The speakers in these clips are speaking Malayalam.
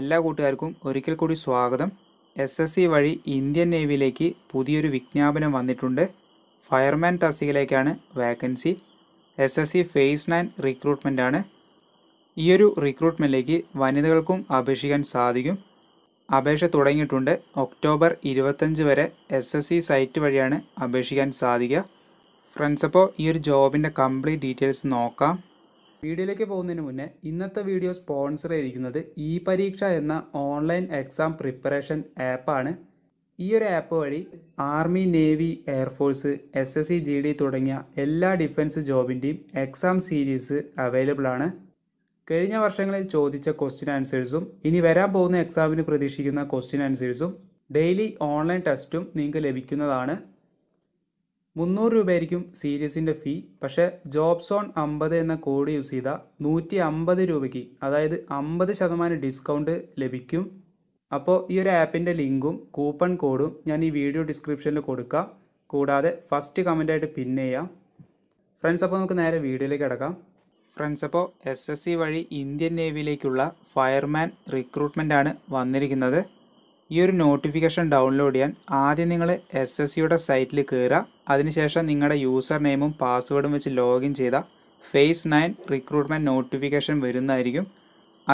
എല്ലാ കൂട്ടുകാർക്കും ഒരിക്കൽ കൂടി സ്വാഗതം എസ് എസ് സി വഴി ഇന്ത്യൻ നേവിയിലേക്ക് പുതിയൊരു വിജ്ഞാപനം വന്നിട്ടുണ്ട് ഫയർമാൻ തസ്തികയിലേക്കാണ് vacancy S S C phase nine recruitment ആണ് ഈയൊരു റിക്രൂട്ട്മെൻറ്റിലേക്ക് വനിതകൾക്കും അപേക്ഷിക്കാൻ സാധിക്കും അപേക്ഷ തുടങ്ങിയിട്ടുണ്ട് ഒക്ടോബർ ഇരുപത്തഞ്ച് വരെ എസ് എസ് സി സൈറ്റ് വഴിയാണ് അപേക്ഷിക്കാൻ സാധിക്കുക ഫ്രണ്ട്സ് അപ്പോൾ ഈ ഒരു ജോബിൻ്റെ കംപ്ലീറ്റ് ഡീറ്റെയിൽസ് നോക്കാം വീഡിയോയിലേക്ക് പോകുന്നതിന് മുന്നേ ഇന്നത്തെ വീഡിയോ സ്പോൺസർ ചെയ്തിരിക്കുന്നത് ഇ പരീക്ഷ എന്ന ഓൺലൈൻ എക്സാം പ്രിപ്പറേഷൻ ആപ്പാണ് ഈ ഒരു ആപ്പ് വഴി army navy air force S S C G D തുടങ്ങിയ എല്ലാ ഡിഫൻസ് ജോബിൻ്റെയും എക്സാം സീരീസ് അവൈലബിൾ ആണ് കഴിഞ്ഞ വർഷങ്ങളിൽ ചോദിച്ച ക്വസ്റ്റ്യൻ ആൻസേഴ്സും ഇനി വരാൻ പോകുന്ന എക്സാമിന് പ്രതീക്ഷിക്കുന്ന ക്വസ്റ്റ്യൻ ആൻസേഴ്സും ഡെയിലി ഓൺലൈൻ ടെസ്റ്റും നിങ്ങൾക്ക് ലഭിക്കുന്നതാണ് മുന്നൂറ് രൂപയായിരിക്കും സീരീസിൻ്റെ ഫീ പക്ഷേ ജോബ് സോൺ അമ്പത് എന്ന കോഡ് യൂസ് ചെയ്താൽ നൂറ്റി അമ്പത് രൂപയ്ക്ക് അതായത് അമ്പത് ശതമാനം ഡിസ്കൗണ്ട് ലഭിക്കും അപ്പോൾ ഈ ഒരു ആപ്പിൻ്റെ ലിങ്കും കൂപ്പൺ കോഡും ഞാൻ ഈ വീഡിയോ ഡിസ്ക്രിപ്ഷനിൽ കൊടുക്കാം കൂടാതെ ഫസ്റ്റ് കമൻ്റായിട്ട് പിൻ ചെയ്യാം ഫ്രണ്ട്സ് അപ്പോൾ നമുക്ക് നേരെ വീഡിയോയിലേക്ക് കിടക്കാം ഫ്രണ്ട്സ് അപ്പോൾ എസ് എസ് സി വഴി ഇന്ത്യൻ നേവിയിലേക്കുള്ള ഫയർമാൻ റിക്രൂട്ട്മെൻ്റ് ആണ് വന്നിരിക്കുന്നത് ഈ ഒരു നോട്ടിഫിക്കേഷൻ ഡൗൺലോഡ് ചെയ്യാൻ ആദ്യം നിങ്ങൾ എസ് എസ് സിയുടെ സൈറ്റിൽ കയറുക അതിനുശേഷം നിങ്ങളുടെ യൂസർ നെയിമും പാസ്വേഡും വെച്ച് ലോഗിൻ ചെയ്ത ഫേസ് നയൻ റിക്രൂട്ട്മെൻറ്റ് നോട്ടിഫിക്കേഷൻ വരുന്നതായിരിക്കും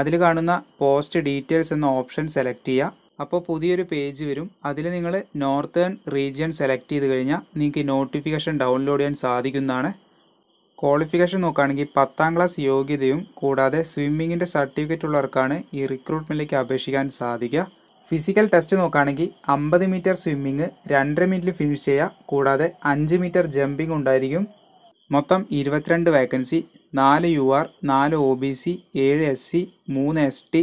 അതിൽ കാണുന്ന പോസ്റ്റ് ഡീറ്റെയിൽസ് എന്ന ഓപ്ഷൻ സെലക്ട് ചെയ്യുക അപ്പോൾ പുതിയൊരു പേജ് വരും അതിൽ നിങ്ങൾ നോർത്തേൺ റീജിയൻ സെലക്ട് ചെയ്ത് കഴിഞ്ഞാൽ നിങ്ങൾക്ക് നോട്ടിഫിക്കേഷൻ ഡൗൺലോഡ് ചെയ്യാൻ സാധിക്കുന്നതാണ് ക്വാളിഫിക്കേഷൻ നോക്കുകയാണെങ്കിൽ പത്താം ക്ലാസ് യോഗ്യതയും കൂടാതെ സ്വിമ്മിങ്ങിൻ്റെ സർട്ടിഫിക്കറ്റ് ഉള്ളവർക്കാണ് ഈ റിക്രൂട്ട്മെൻറ്റിലേക്ക് അപേക്ഷിക്കാൻ സാധിക്കുക ഫിസിക്കൽ ടെസ്റ്റ് നോക്കുകയാണെങ്കിൽ അമ്പത് മീറ്റർ സ്വിമ്മിങ് രണ്ടര മിനിറ്റിൽ ഫിനിഷ് ചെയ്യുക കൂടാതെ അഞ്ച് മീറ്റർ ജമ്പിംഗ് ഉണ്ടായിരിക്കും മൊത്തം ഇരുപത്തിരണ്ട് വേക്കൻസി നാല് യു ആർ നാല് ഒ ബി സി ഏഴ് എസ് സി മൂന്ന് എസ് ടി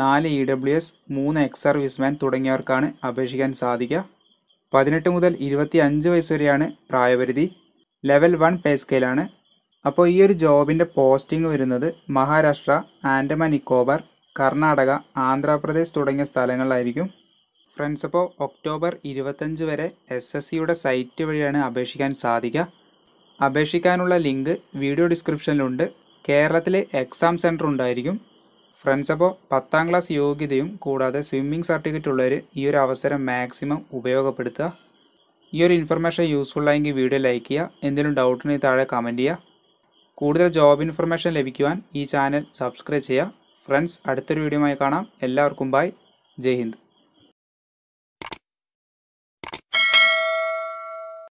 നാല് ഇ ഡബ്ല്യു എസ് മൂന്ന് എക്സ് സർവീസ്മാൻ തുടങ്ങിയവർക്കാണ് അപേക്ഷിക്കാൻ സാധിക്കുക പതിനെട്ട് മുതൽ ഇരുപത്തി അഞ്ച് വയസ്സ് വരെയാണ് പ്രായപരിധി ലെവൽ വൺ പേ സ്കെയിലാണ് അപ്പോൾ ഈ ഒരു ജോബിൻ്റെ പോസ്റ്റിംഗ് വരുന്നത് മഹാരാഷ്ട്ര ആൻഡമാൻ നിക്കോബാർ കർണാടക ആന്ധ്രാപ്രദേശ് തുടങ്ങിയ സ്ഥലങ്ങളിലായിരിക്കും ഫ്രണ്ട്സ് അപ്പോൾ ഒക്ടോബർ ഇരുപത്തഞ്ച് വരെ എസ് എസ് സിയുടെ സൈറ്റ് വഴിയാണ് അപേക്ഷിക്കാൻ സാധിക്കുക അപേക്ഷിക്കാനുള്ള ലിങ്ക് വീഡിയോ ഡിസ്ക്രിപ്ഷനിലുണ്ട് കേരളത്തിലെ എക്സാം സെൻറ്റർ ഉണ്ടായിരിക്കും ഫ്രണ്ട്സ് അപ്പോൾ പത്താം ക്ലാസ് യോഗ്യതയും കൂടാതെ സ്വിമ്മിംഗ് സർട്ടിഫിക്കറ്റ് ഉള്ളവർ ഈ ഒരു അവസരം മാക്സിമം ഉപയോഗപ്പെടുത്തുക ഈ ഒരു ഇൻഫർമേഷൻ ആയെങ്കിൽ വീഡിയോ ലൈക്ക് ചെയ്യുക എന്തെങ്കിലും ഡൗട്ടിന് താഴെ കമൻറ്റ് ചെയ്യുക കൂടുതൽ ജോബ് ഇൻഫർമേഷൻ ലഭിക്കുവാൻ ഈ ചാനൽ സബ്സ്ക്രൈബ് ചെയ്യുക ഫ്രണ്ട്സ് അടുത്തൊരു ആയി കാണാം എല്ലാവർക്കും ബൈ ജയ് ഹിന്ദ്